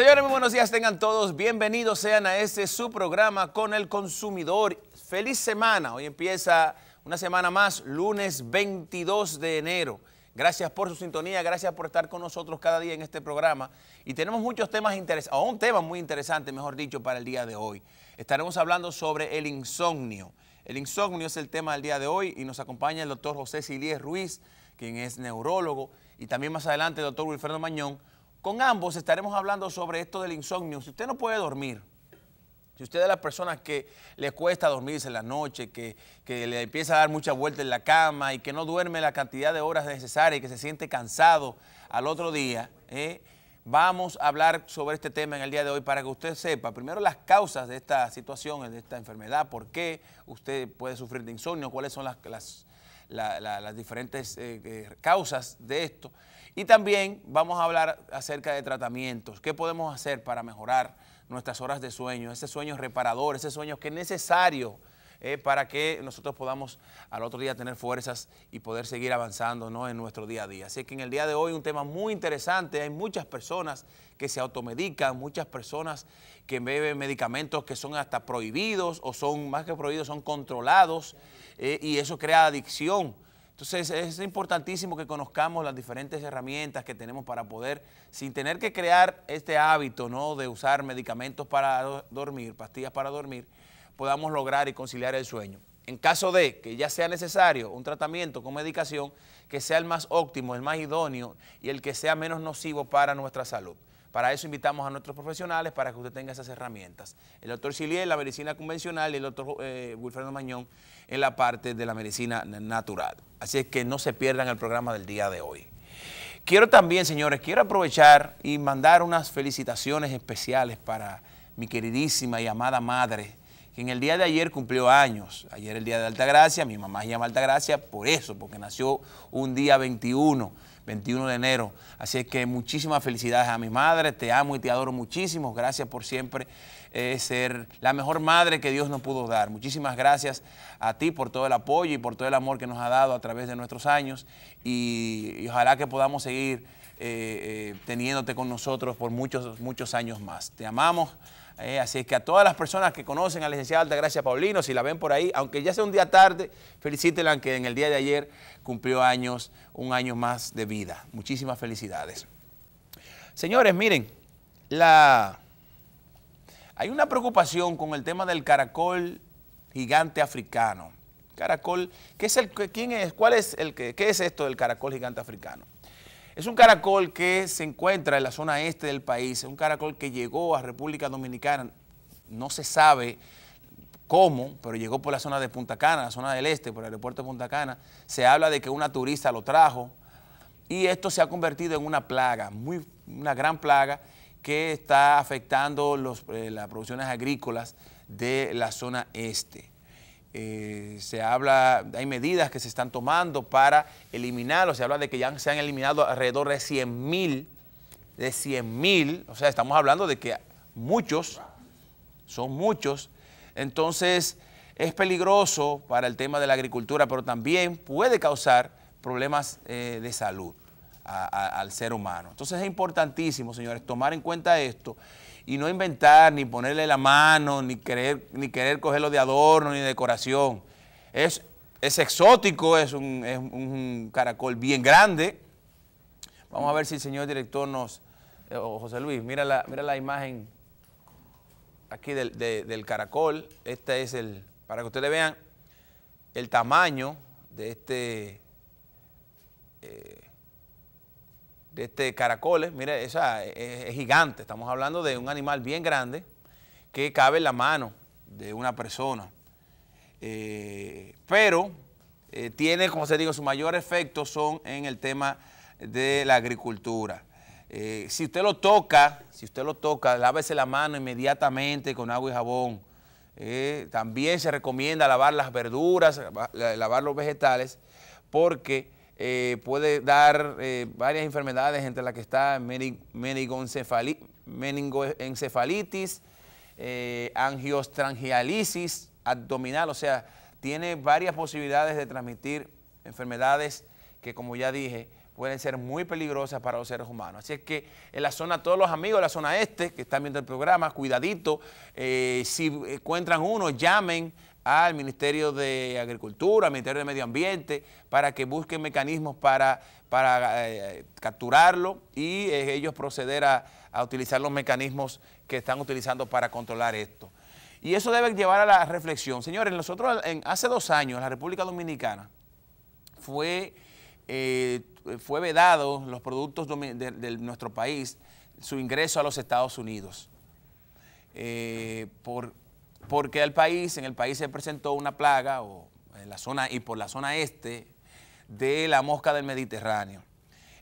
Señores, muy buenos días, tengan todos. Bienvenidos sean a este su programa con el consumidor. Feliz semana. Hoy empieza una semana más, lunes 22 de enero. Gracias por su sintonía, gracias por estar con nosotros cada día en este programa. Y tenemos muchos temas interesantes, o un tema muy interesante, mejor dicho, para el día de hoy. Estaremos hablando sobre el insomnio. El insomnio es el tema del día de hoy y nos acompaña el doctor José Silíez Ruiz, quien es neurólogo, y también más adelante el doctor Wilfredo Mañón, con ambos estaremos hablando sobre esto del insomnio. Si usted no puede dormir, si usted es de las personas que le cuesta dormirse en la noche, que, le empieza a dar mucha vuelta en la cama y que no duerme la cantidad de horas necesarias y que se siente cansado al otro día, ¿eh? vamos a hablar sobre este tema en el día de hoy para que usted sepa primero las causas de esta situación, de esta enfermedad, por qué usted puede sufrir de insomnio, cuáles son las, las las diferentes eh, eh, causas de esto. Y también vamos a hablar acerca de tratamientos, qué podemos hacer para mejorar nuestras horas de sueño, ese sueño reparador, ese sueño que es necesario eh, para que nosotros podamos al otro día tener fuerzas y poder seguir avanzando en nuestro día a día. Así que en el día de hoy un tema muy interesante, hay muchas personas que se automedican, muchas personas que beben medicamentos que son hasta prohibidos o son más que prohibidos, son controlados eh, y eso crea adicción. Entonces es importantísimo que conozcamos las diferentes herramientas que tenemos para poder, sin tener que crear este hábito ¿no? de usar medicamentos para dormir, pastillas para dormir, podamos lograr y conciliar el sueño. En caso de que ya sea necesario un tratamiento con medicación, que sea el más óptimo, el más idóneo y el que sea menos nocivo para nuestra salud. Para eso invitamos a nuestros profesionales para que usted tenga esas herramientas. El doctor Silier, la medicina convencional, y el doctor eh, Wilfredo Mañón en la parte de la medicina natural. Así es que no se pierdan el programa del día de hoy. Quiero también, señores, quiero aprovechar y mandar unas felicitaciones especiales para mi queridísima y amada madre, en el día de ayer cumplió años. Ayer el día de Alta Gracia, mi mamá se llama Gracia por eso, porque nació un día 21, 21 de enero. Así es que muchísimas felicidades a mi madre, te amo y te adoro muchísimo. Gracias por siempre eh, ser la mejor madre que Dios nos pudo dar. Muchísimas gracias a ti por todo el apoyo y por todo el amor que nos ha dado a través de nuestros años y ojalá que podamos seguir eh, eh, teniéndote con nosotros por muchos, muchos años más. Te amamos. Eh, así así que a todas las personas que conocen a la licenciada Altagracia Paulino, si la ven por ahí, aunque ya sea un día tarde, felicítela que en el día de ayer cumplió años, un año más de vida. Muchísimas felicidades. Señores, miren, la... hay una preocupación con el tema del caracol gigante africano. Caracol, ¿qué es el, quién es, cuál es el, qué es esto del caracol gigante africano? Es un caracol que se encuentra en la zona este del país, es un caracol que llegó a República Dominicana, no se sabe cómo, pero llegó por la zona de Punta Cana, la zona del este, por el aeropuerto de Punta Cana. Se habla de que una turista lo trajo y esto se ha convertido en una plaga, muy, una gran plaga que está afectando eh, las producciones agrícolas de la zona este. Eh, se habla, hay medidas que se están tomando para eliminarlo, se habla de que ya se han eliminado alrededor de 100 mil, de 100 mil, o sea, estamos hablando de que muchos, son muchos, entonces es peligroso para el tema de la agricultura, pero también puede causar problemas eh, de salud al ser humano. Entonces es importantísimo, señores, tomar en cuenta esto y no inventar, ni ponerle la mano, ni querer, ni querer cogerlo de adorno, ni de decoración. Es, es exótico, es un, caracol bien grande. Vamos a ver si el señor director nos... Eh, José Luis, mira la, mira la imagen aquí del, caracol. Este es el... Para que ustedes vean el tamaño de este... Eh, de este, caracoles, mire, esa e, e, es, gigante, estamos hablando de un animal bien grande que cabe en la mano de una persona. Eh, pero eh, tiene, como se digo, su mayor efecto son en el tema de la agricultura. Eh, si usted lo toca, si usted lo toca, lávese la mano inmediatamente con agua y jabón. también se recomienda lavar las verduras, lavar los vegetales, porque eh, puede dar eh, varias enfermedades, entre las que está meningoencefalitis, eh, angiostrangialisis abdominal, o sea, tiene varias posibilidades de transmitir enfermedades que, como ya dije, pueden ser muy peligrosas para los seres humanos. Así es que en la zona, todos los amigos de la zona este que están viendo el programa, cuidadito, eh, si encuentran uno, llamen, al Ministerio de Agricultura, al Ministerio de Medio Ambiente, para que busquen mecanismos para, para eh, capturarlo y eh, ellos proceder a, utilizar los mecanismos que están utilizando para controlar esto. Y eso debe llevar a la reflexión. Señores, nosotros en, hace dos años en la República Dominicana fue, eh, fue vedado los productos de, nuestro país, su ingreso a los Estados Unidos. por, porque el país, en el país se presentó una plaga en la zona, y por la zona este de la mosca del Mediterráneo.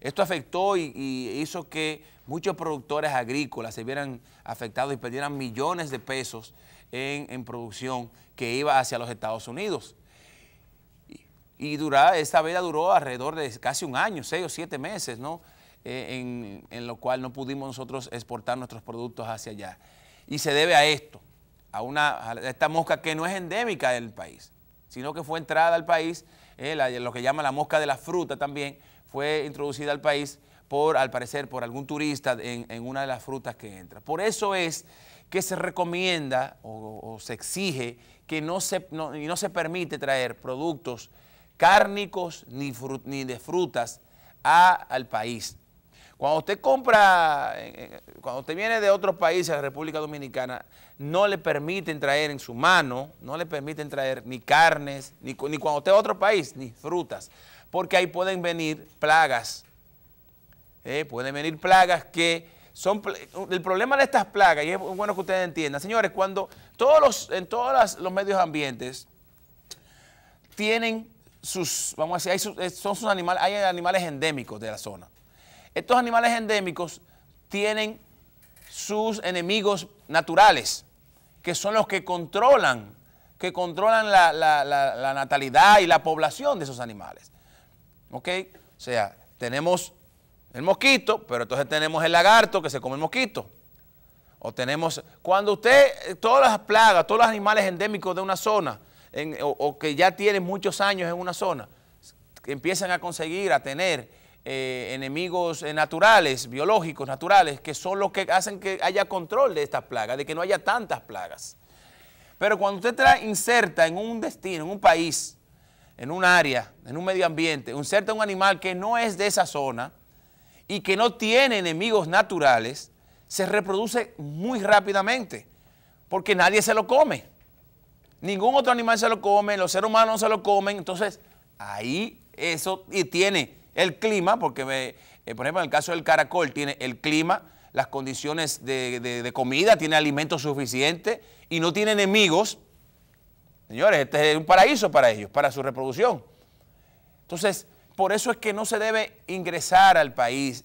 Esto afectó y, hizo que muchos productores agrícolas se vieran afectados y perdieran millones de pesos en, producción que iba hacia los Estados Unidos. Y, esa esta veda duró alrededor de casi un año, seis o siete meses, ¿no? Eh, en lo cual no pudimos nosotros exportar nuestros productos hacia allá. Y se debe a esto a, una, esta mosca que no es endémica del país, sino que fue entrada al país, eh, lo que llama la mosca de la fruta también, fue introducida al país por, al parecer, por algún turista en, una de las frutas que entra. Por eso es que se recomienda o, se exige que no se, no, se permite traer productos cárnicos ni, ni de frutas al país. Cuando usted compra, eh, eh, cuando usted viene de otros países, de República Dominicana, no le permiten traer en su mano, no le permiten traer ni carnes, ni, cuando usted va a otro país, ni frutas, porque ahí pueden venir plagas. Eh, pueden venir plagas que son... El problema de estas plagas, y es bueno que ustedes entiendan, señores, cuando todos los, en todos los medios ambientes tienen sus, vamos a decir, son sus animales, hay animales endémicos de la zona. Estos animales endémicos tienen sus enemigos naturales, que son los que controlan, que controlan la, natalidad y la población de esos animales. ¿Ok? O sea, tenemos el mosquito, pero entonces tenemos el lagarto que se come el mosquito. O tenemos, cuando usted, todas las plagas, todos los animales endémicos de una zona, o, que ya tienen muchos años en una zona, empiezan a conseguir, a tener eh, enemigos eh, naturales, biológicos, naturales, que son los que hacen que haya control de estas plagas, de que no haya tantas plagas. Pero cuando usted inserta en un destino, en un país, en un área, en un medio ambiente, inserta un animal que no es de esa zona y que no tiene enemigos naturales, se reproduce muy rápidamente porque nadie se lo come. Ningún otro animal se lo come, los seres humanos no se lo comen, entonces ahí eso y tiene el clima, porque eh, por ejemplo en el caso del caracol tiene el clima, las condiciones de, comida, tiene alimento suficiente y no tiene enemigos. Señores, este es un paraíso para ellos, para su reproducción. Entonces, por eso es que no se debe ingresar al país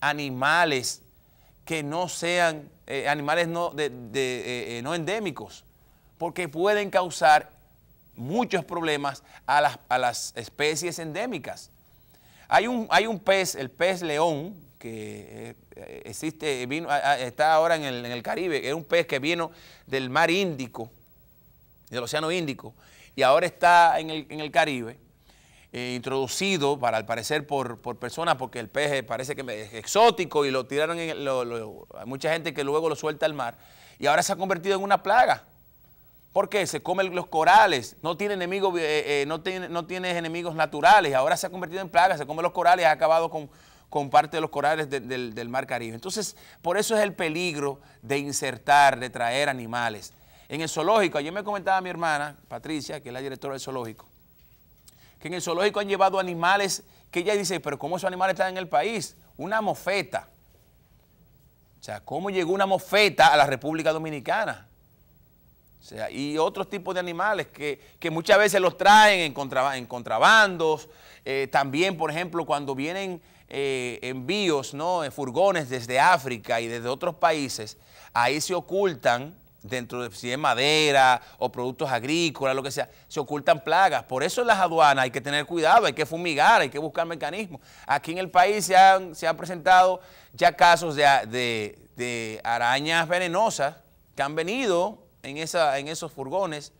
animales que no sean eh, animales no, eh, no, endémicos, porque pueden causar muchos problemas a las, a las especies endémicas. Hay un, hay un pez, el pez león, que eh, existe, vino, está ahora en el, Caribe, es un pez que vino del mar Índico, del Océano Índico, y ahora está en el, Caribe, eh, introducido, para al parecer, por, personas, porque el pez eh, parece que es exótico y lo tiraron, en, hay mucha gente que luego lo suelta al mar, y ahora se ha convertido en una plaga. ¿Por qué? Se come los corales, no tiene, enemigos, eh, eh, no, tiene, enemigos naturales, ahora se ha convertido en plaga, se come los corales, ha acabado con, parte de los corales del, mar Caribe. Entonces, por eso es el peligro de insertar, de traer animales. En el zoológico, ayer me comentaba mi hermana, Patricia, que es la directora del zoológico, que en el zoológico han llevado animales que ella dice, pero ¿cómo esos animales están en el país? Una mofeta. O sea, ¿cómo llegó una mofeta a la República Dominicana? y otros tipos de animales que, muchas veces los traen en, contrabandos. Eh, también, por ejemplo, cuando vienen eh, envíos, ¿no? En eh, furgones desde África y desde otros países, ahí se ocultan dentro de si es madera o productos agrícolas, lo que sea, se ocultan plagas. Por eso las aduanas hay que tener cuidado, hay que fumigar, hay que buscar mecanismos. Aquí en el país se han, se han presentado ya casos de, de arañas venenosas que han venido en, esa, en esos furgones.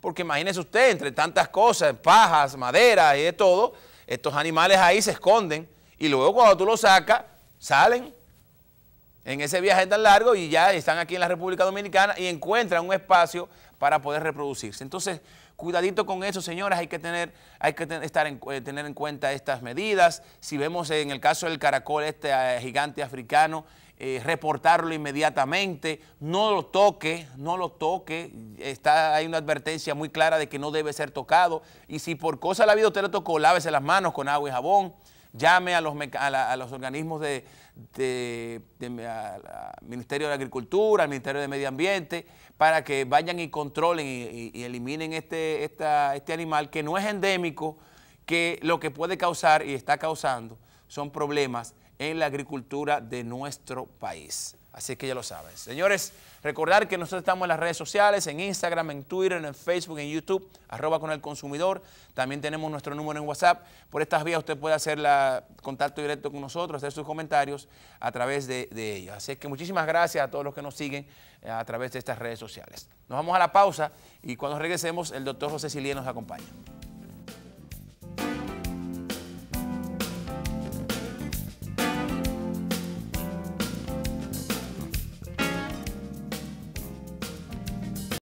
Porque imagínese usted, entre tantas cosas, pajas, madera y de todo, estos animales ahí se esconden y luego cuando tú los sacas, salen en ese viaje tan largo y ya están aquí en la República Dominicana y encuentran un espacio para poder reproducirse. Entonces, cuidadito con eso, señoras, hay que tener, hay que estar en, eh, tener en cuenta estas medidas. Si vemos en el caso del caracol, este eh, gigante africano, eh, reportarlo inmediatamente, no lo toque, no lo toque, está, hay una advertencia muy clara de que no debe ser tocado, y si por cosa la vida usted lo tocó, lávese las manos con agua y jabón, llame a los, a, los organismos del de, Ministerio de Agricultura, al Ministerio de Medio Ambiente, para que vayan y controlen y, eliminen este, este animal que no es endémico, que lo que puede causar y está causando son problemas en la agricultura de nuestro país. Así que ya lo saben. Señores, recordar que nosotros estamos en las redes sociales, en Instagram, en Twitter, en Facebook, en YouTube, arroba con el consumidor. También tenemos nuestro número en WhatsApp. Por estas vías usted puede hacer contacto directo con nosotros, hacer sus comentarios a través de, ellos. Así que muchísimas gracias a todos los que nos siguen eh, a través de estas redes sociales. Nos vamos a la pausa y cuando regresemos el doctor José cecilia nos acompaña.